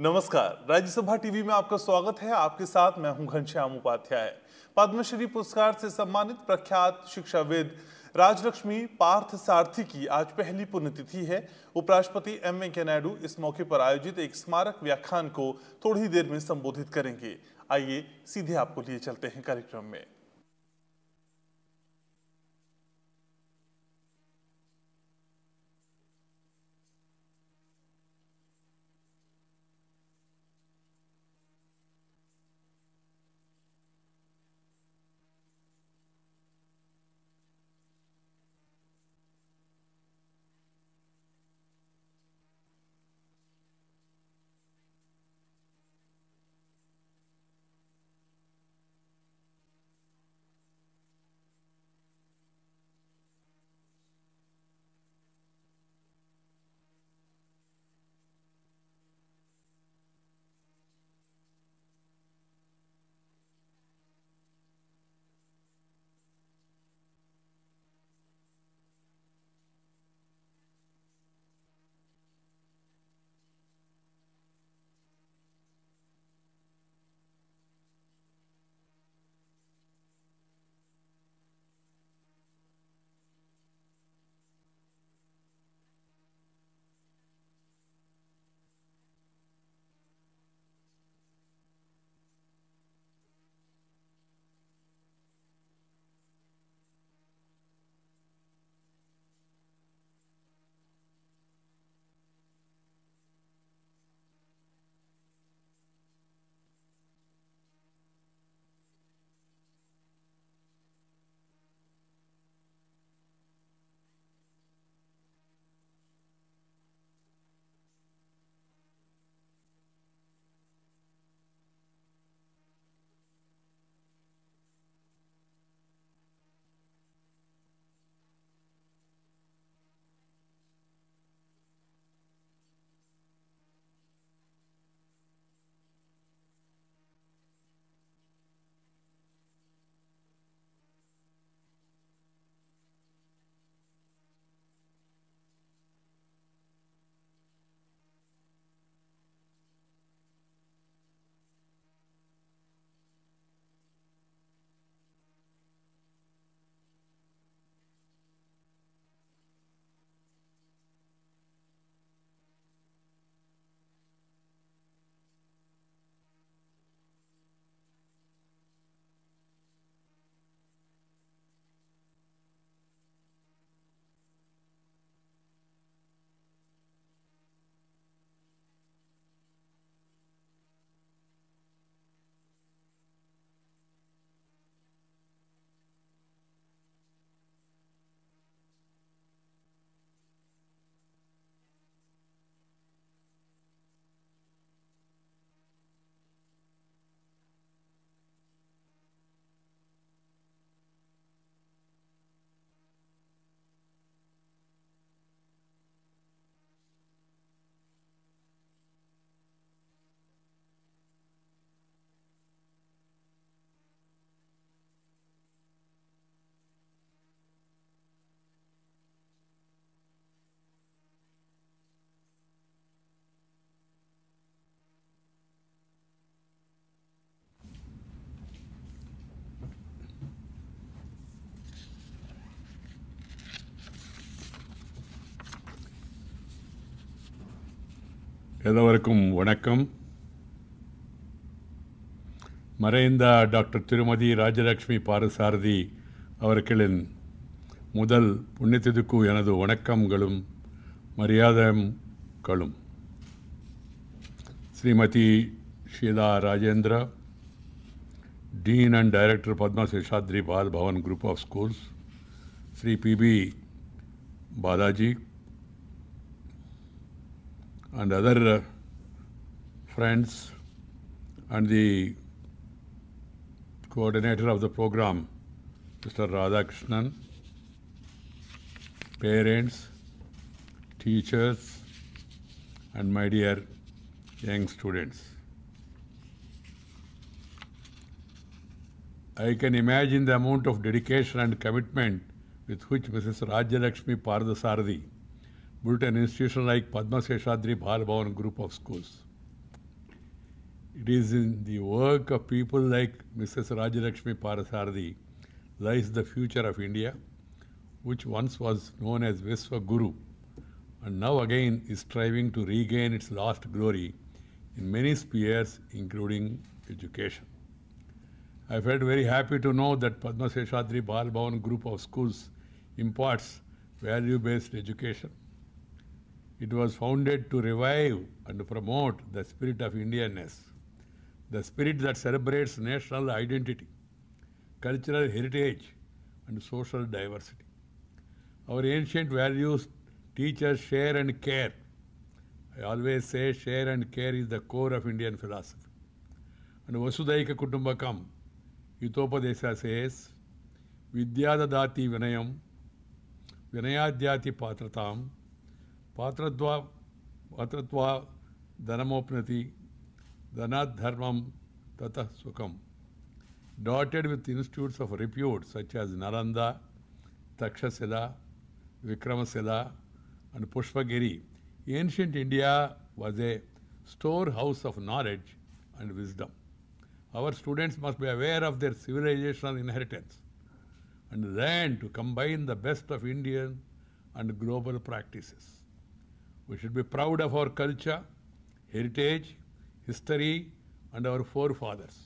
नमस्कार राज्यसभा टीवी में आपका स्वागत है आपके साथ मैं हूं घनश्याम उपाध्याय पद्मश्री पुरस्कार से सम्मानित प्रख्यात शिक्षाविद राजलक्ष्मी पार्थ सारथी की आज पहली पुण्यतिथि है उपराष्ट्रपति एम वेंकैया नायडू इस मौके पर आयोजित एक स्मारक व्याख्यान को थोड़ी देर में संबोधित करेंगे आइए सीधे आपको लिए चलते हैं कार्यक्रम में எல்லோருக்கும் வணக்கம் மறைந்த டாக்டர் திருமதி ராஜலக்ஷ்மி பாரசாரதி அவர்களின் முதல் புண்ணியத்திற்கு எனது வணக்கங்களும் மரியாதைகளும் Shrimati Sheela Rajendra dean and director Padma Seshadri Bal Bhavan group of schools Shri P பாலாஜி and other uh, friends and the coordinator of the program, Mr. Radhakrishnan, parents, teachers, and my dear young students. I can imagine the amount of dedication and commitment with which Mrs. Rajalakshmi Pardasarathy built an institution like Padma Sheshadri Bhalavan Group of Schools. It is in the work of people like Mrs. Rajalakshmi Parasarthi lies the future of India, which once was known as Viswa Guru and now again is striving to regain its lost glory in many spheres, including education. I felt very happy to know that Padma Sheshadri Bal Group of Schools imparts value-based education it was founded to revive and promote the spirit of Indianness, the spirit that celebrates national identity, cultural heritage, and social diversity. Our ancient values teach us share and care. I always say share and care is the core of Indian philosophy. And Vasudaika Kutumbakam, Hitopadesa says, Vidyadadati Vinayam, Vinayadyati Patratam, పాత్రద్వా పాత్రత్వా ధనమోప్నతి ధనాత్ ధర్మం తత సుఖం dotted with institutes of repute such as Naranda, Takshashila, Vikramasila, and Pushpagiri, ancient India was a storehouse of knowledge and wisdom. Our students must be aware of their civilizational inheritance and learn to combine the best of Indian and global practices. We should be proud of our culture, heritage, history, and our forefathers.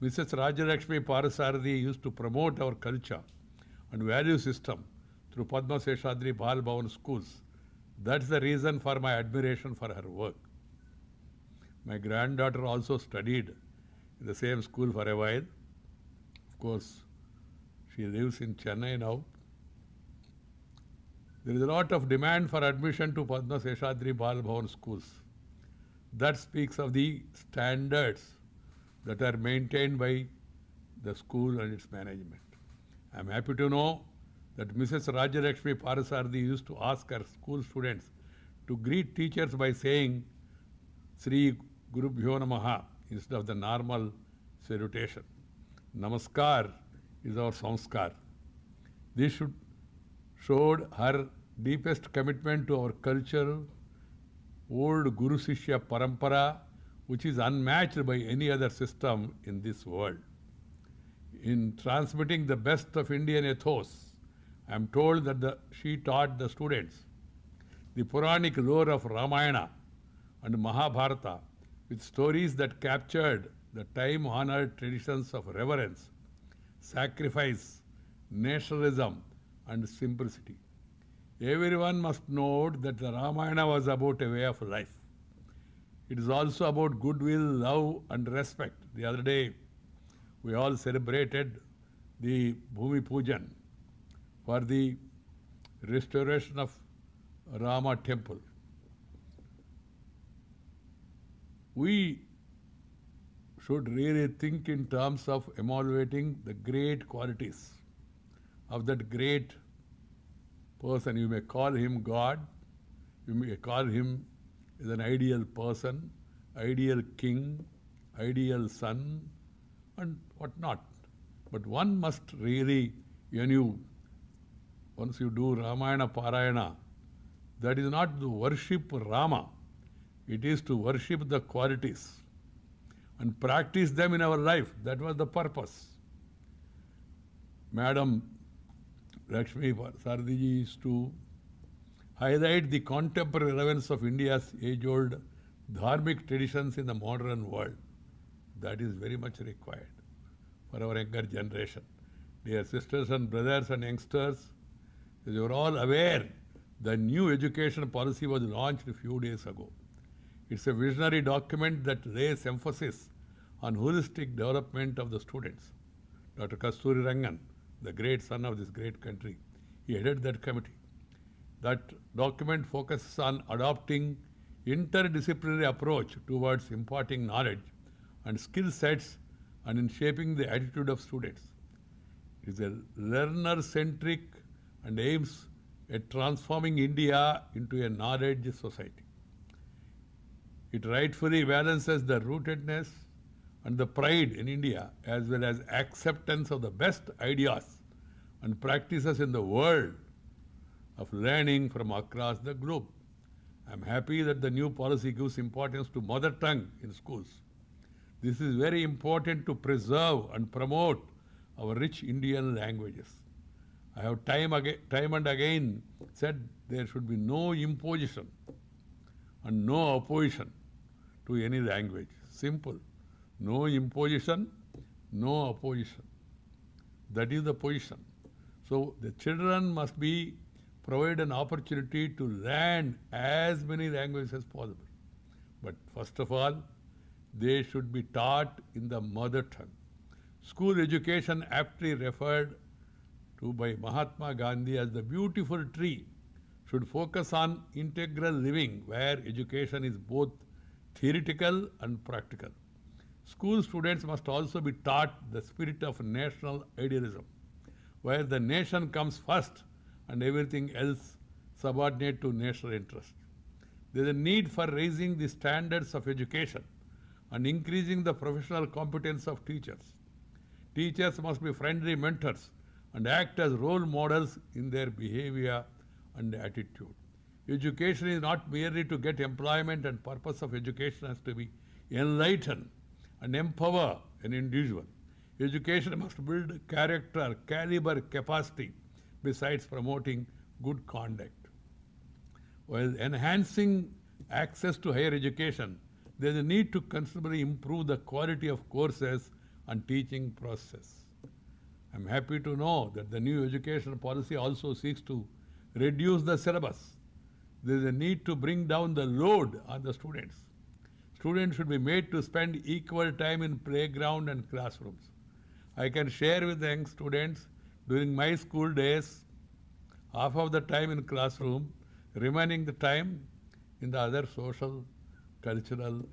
Mrs. Rajalakshmi Parasarathi used to promote our culture and value system through Padma Seshadri Bal Bhavan schools. That's the reason for my admiration for her work. My granddaughter also studied in the same school for a while. Of course, she lives in Chennai now, there is a lot of demand for admission to Padma Seshadri Bal Bhavan schools. That speaks of the standards that are maintained by the school and its management. I am happy to know that Mrs. Rajalakshmi Parasarthi used to ask her school students to greet teachers by saying Sri Guru Bhyo Namaha instead of the normal salutation. Namaskar is our sanskar. This should showed her deepest commitment to our culture, old Guru Sishya Parampara, which is unmatched by any other system in this world. In transmitting the best of Indian ethos, I am told that the, she taught the students the Puranic lore of Ramayana and Mahabharata with stories that captured the time honored traditions of reverence, sacrifice, nationalism, and simplicity. Everyone must note that the Ramayana was about a way of life. It is also about goodwill, love, and respect. The other day, we all celebrated the Bhumi Pujan for the restoration of Rama temple. We should really think in terms of emulating the great qualities of that great person. You may call him God, you may call him as an ideal person, ideal king, ideal son, and what not. But one must really, when you, once you do Ramayana Parayana, that is not to worship Rama, it is to worship the qualities and practice them in our life. That was the purpose. Madam Lakshmi Sardi is to highlight the contemporary relevance of India's age-old dharmic traditions in the modern world. That is very much required for our younger generation. Dear sisters and brothers and youngsters, as you are all aware, the new education policy was launched a few days ago. It's a visionary document that lays emphasis on holistic development of the students. Dr. Kasturi Rangan, the great son of this great country. He headed that committee. That document focuses on adopting interdisciplinary approach towards imparting knowledge and skill sets and in shaping the attitude of students. It is a learner-centric and aims at transforming India into a knowledge society. It rightfully balances the rootedness and the pride in India as well as acceptance of the best ideas and practices in the world of learning from across the globe. I am happy that the new policy gives importance to mother tongue in schools. This is very important to preserve and promote our rich Indian languages. I have time, again, time and again said there should be no imposition and no opposition to any language. Simple. No imposition, no opposition. That is the position. So the children must be provided an opportunity to learn as many languages as possible. But first of all, they should be taught in the mother tongue. School education aptly referred to by Mahatma Gandhi as the beautiful tree should focus on integral living where education is both theoretical and practical. School students must also be taught the spirit of national idealism, where the nation comes first and everything else subordinate to national interest. There is a need for raising the standards of education and increasing the professional competence of teachers. Teachers must be friendly mentors and act as role models in their behavior and attitude. Education is not merely to get employment and purpose of education has to be enlightened and empower an individual. Education must build character, caliber, capacity, besides promoting good conduct. While enhancing access to higher education, there is a need to considerably improve the quality of courses and teaching process. I'm happy to know that the new education policy also seeks to reduce the syllabus. There is a need to bring down the load on the students Students should be made to spend equal time in playground and classrooms. I can share with young students during my school days, half of the time in classroom, remaining the time in the other social, cultural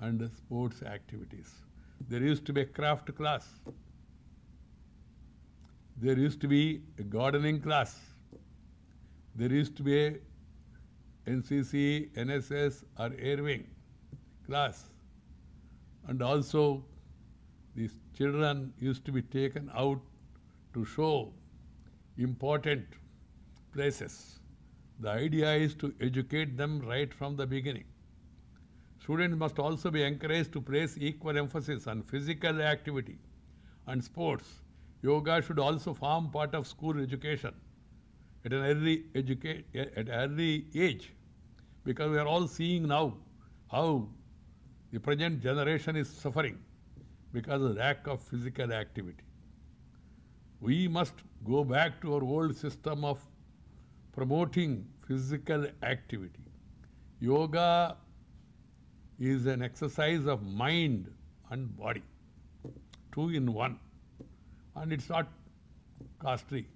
and sports activities. There used to be a craft class. There used to be a gardening class. There used to be a NCC, NSS or air wing class. And also, these children used to be taken out to show important places. The idea is to educate them right from the beginning. Students must also be encouraged to place equal emphasis on physical activity and sports. Yoga should also form part of school education at an early, educa- at early age because we are all seeing now how the present generation is suffering because of lack of physical activity. We must go back to our old system of promoting physical activity. Yoga is an exercise of mind and body, two in one. And it's not costly.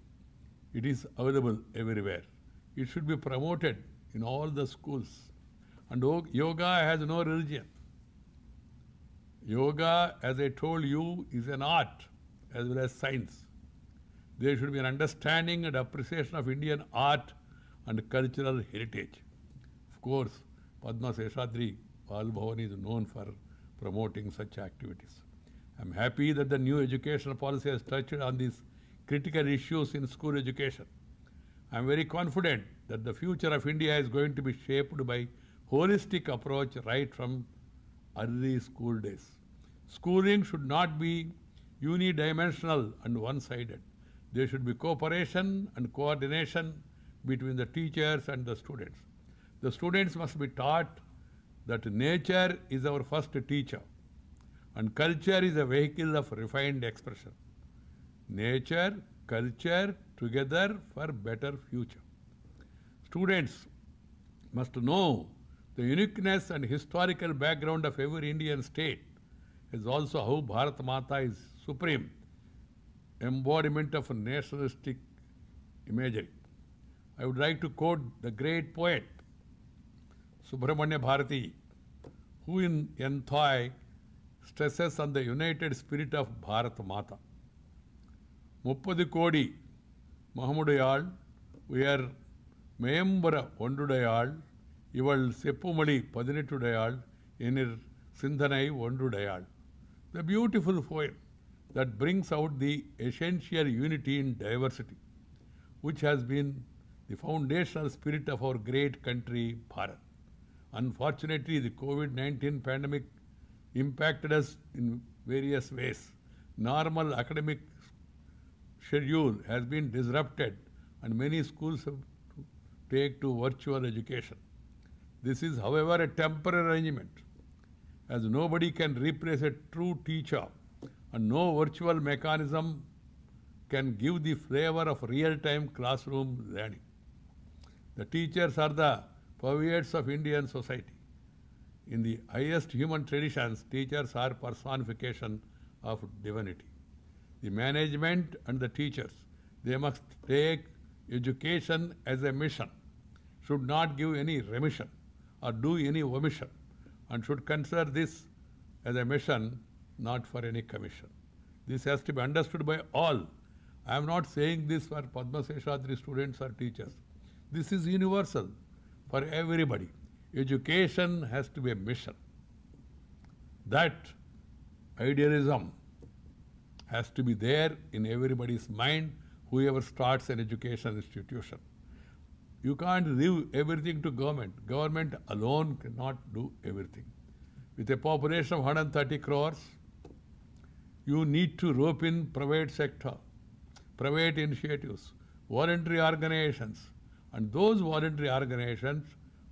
It is available everywhere. It should be promoted in all the schools. And yoga has no religion. Yoga, as I told you, is an art as well as science. There should be an understanding and appreciation of Indian art and cultural heritage. Of course, Padma Seshadri Pal Bhavan is known for promoting such activities. I'm happy that the new educational policy has touched on these critical issues in school education. I'm very confident that the future of India is going to be shaped by holistic approach right from early school days. Schooling should not be unidimensional and one-sided. There should be cooperation and coordination between the teachers and the students. The students must be taught that nature is our first teacher and culture is a vehicle of refined expression. Nature, culture together for better future. Students must know the uniqueness and historical background of every Indian state is also how Bharat Mata is supreme embodiment of nationalistic imagery. I would like to quote the great poet Subramanya Bharati, who in Enthoi stresses on the united spirit of Bharat Mata. முப்பது கோடி மகமுடையாள் உயர் மேம்பர ஒன்றுடையாள் இவள் செப்புமொழி பதினெட்டுடையாள் எனிற் சிந்தனை ஒன்றுடையாள் the beautiful poem that brings out the essential unity in diversity, which has been the foundational spirit of our great country, Bharat. Unfortunately, the COVID 19 pandemic impacted us in various ways. Normal academic schedule has been disrupted, and many schools have to take to virtual education. This is, however, a temporary arrangement, as nobody can replace a true teacher, and no virtual mechanism can give the flavor of real-time classroom learning. The teachers are the poets of Indian society. In the highest human traditions, teachers are personification of divinity. The management and the teachers, they must take education as a mission, should not give any remission or do any omission and should consider this as a mission, not for any commission. This has to be understood by all. I am not saying this for Padma Seshadri students or teachers. This is universal for everybody. Education has to be a mission. That idealism has to be there in everybody's mind, whoever starts an educational institution. You can't leave everything to government. Government alone cannot do everything. With a population of 130 crores, you need to rope in private sector, private initiatives, voluntary organizations, and those voluntary organizations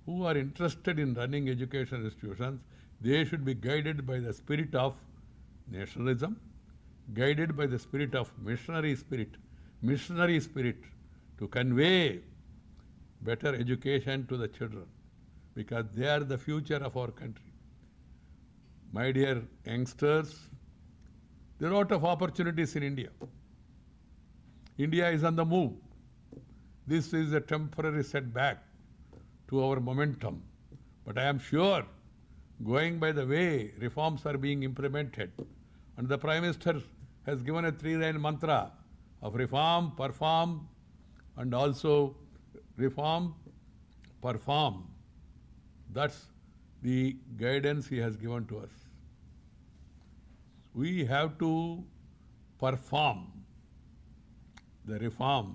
who are interested in running education institutions, they should be guided by the spirit of nationalism, guided by the spirit of missionary spirit, missionary spirit to convey better education to the children because they are the future of our country. My dear youngsters, there are a lot of opportunities in India. India is on the move. This is a temporary setback to our momentum. But I am sure, going by the way reforms are being implemented, and the Prime Minister has given a three-line mantra of reform, perform, and also reform, perform. That's the guidance he has given to us. We have to perform the reform.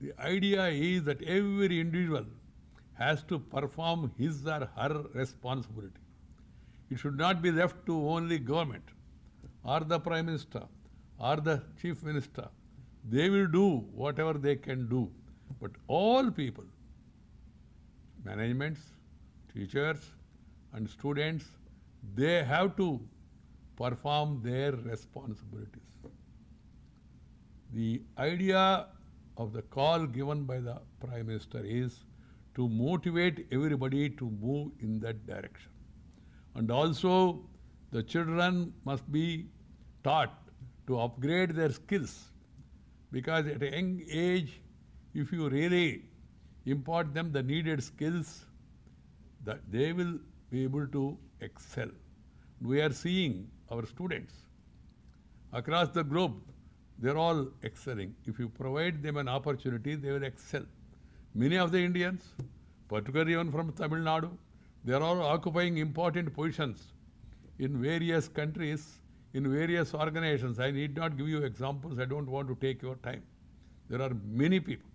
The idea is that every individual has to perform his or her responsibility. It should not be left to only government or the prime minister or the chief minister. They will do whatever they can do but all people, managements, teachers and students, they have to perform their responsibilities. The idea of the call given by the Prime Minister is to motivate everybody to move in that direction. And also, the children must be taught to upgrade their skills because at a young age, if you really impart them the needed skills, that they will be able to excel. We are seeing our students across the globe, they're all excelling. If you provide them an opportunity, they will excel. Many of the Indians, particularly even from Tamil Nadu, they are all occupying important positions in various countries, in various organizations. I need not give you examples, I don't want to take your time. There are many people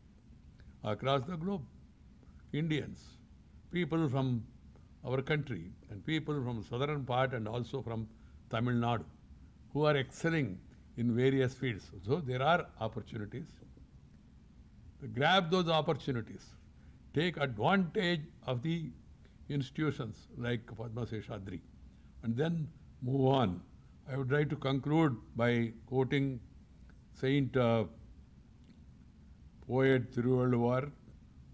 across the globe. Indians, people from our country and people from southern part and also from Tamil Nadu who are excelling in various fields. So there are opportunities. Grab those opportunities. Take advantage of the institutions like Padma Seshadri and then move on. I would like to conclude by quoting Saint uh, poet Thiruvalluvar,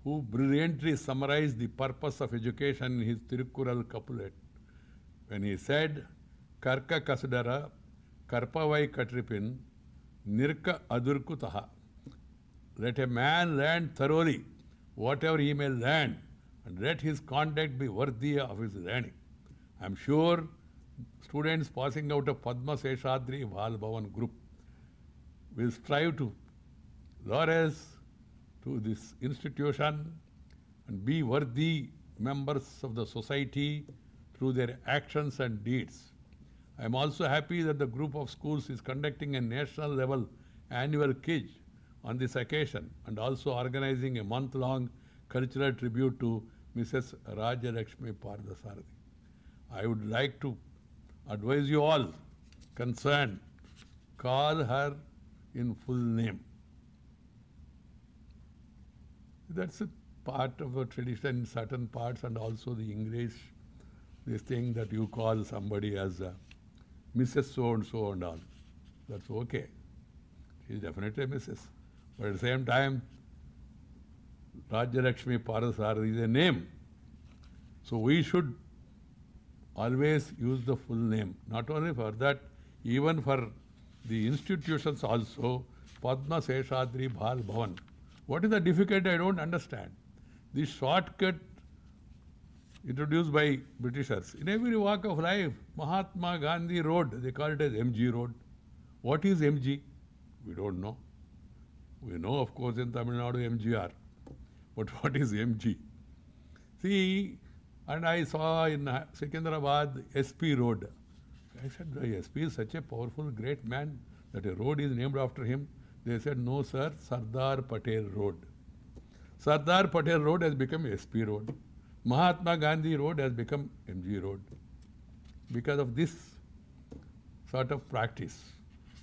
who brilliantly summarized the purpose of education in his Thirukural couplet, when he said, Karka Kasudara, Karpavai Katripin, Nirka Adurkutaha. Let a man learn thoroughly whatever he may learn, and let his conduct be worthy of his learning. I am sure students passing out of Padma Seshadri Bal Bhavan group will strive to laurels to this institution and be worthy members of the society through their actions and deeds. I am also happy that the group of schools is conducting a national level annual quiz on this occasion and also organizing a month long cultural tribute to Mrs. Rajalakshmi Pardasarathi. I would like to advise you all concerned, call her in full name. That's a part of a tradition in certain parts, and also the English, this thing that you call somebody as a uh, Mrs. So and so and all. That's okay. She's definitely a Mrs. But at the same time, Rajalakshmi Parasar is a name. So we should always use the full name. Not only for that, even for the institutions also, Padma Seshadri Bhal Bhavan. What is the difficulty? I don't understand. The shortcut introduced by Britishers in every walk of life, Mahatma Gandhi Road, they call it as MG Road. What is MG? We don't know. We know, of course, in Tamil Nadu, MGR. But what is MG? See, and I saw in Secunderabad SP Road. I said, the SP is such a powerful, great man that a road is named after him. They said, no, sir, Sardar Patel Road. Sardar Patel Road has become SP Road. Mahatma Gandhi Road has become MG Road because of this sort of practice.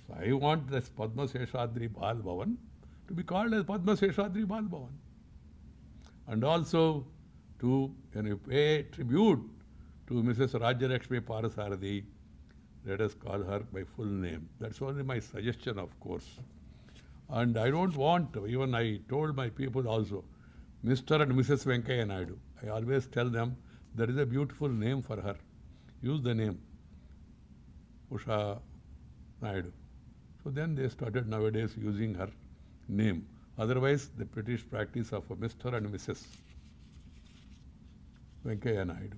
So I want this Padma Seshadri Bal Bhavan to be called as Padma Seshadri Bal Bhavan. And also to you know, pay tribute to Mrs. Rajalakshmi Parasarathi, let us call her by full name. That's only my suggestion, of course. And I don't want, even I told my people also, Mr. and Mrs. Venkaya Naidu. I always tell them there is a beautiful name for her. Use the name Usha Naidu. So then they started nowadays using her name. Otherwise, the British practice of Mr. and Mrs. Venkaya Naidu.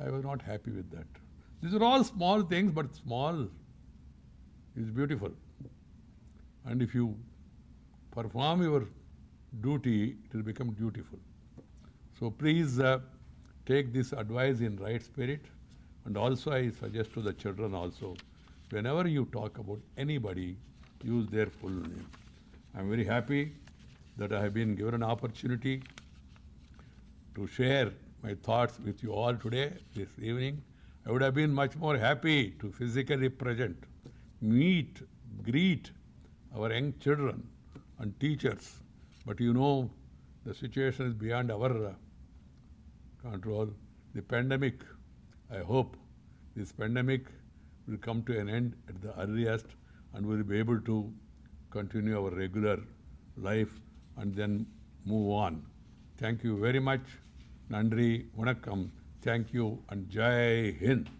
I was not happy with that. These are all small things, but small is beautiful. And if you perform your duty, it will become dutiful. So please uh, take this advice in right spirit. And also I suggest to the children also, whenever you talk about anybody, use their full name. I'm very happy that I have been given an opportunity to share my thoughts with you all today, this evening. I would have been much more happy to physically present, meet, greet, our young children and teachers. But you know, the situation is beyond our uh, control. The pandemic, I hope this pandemic will come to an end at the earliest and we'll be able to continue our regular life and then move on. Thank you very much. Nandri, Vanakkam. Thank you and Jai Hind.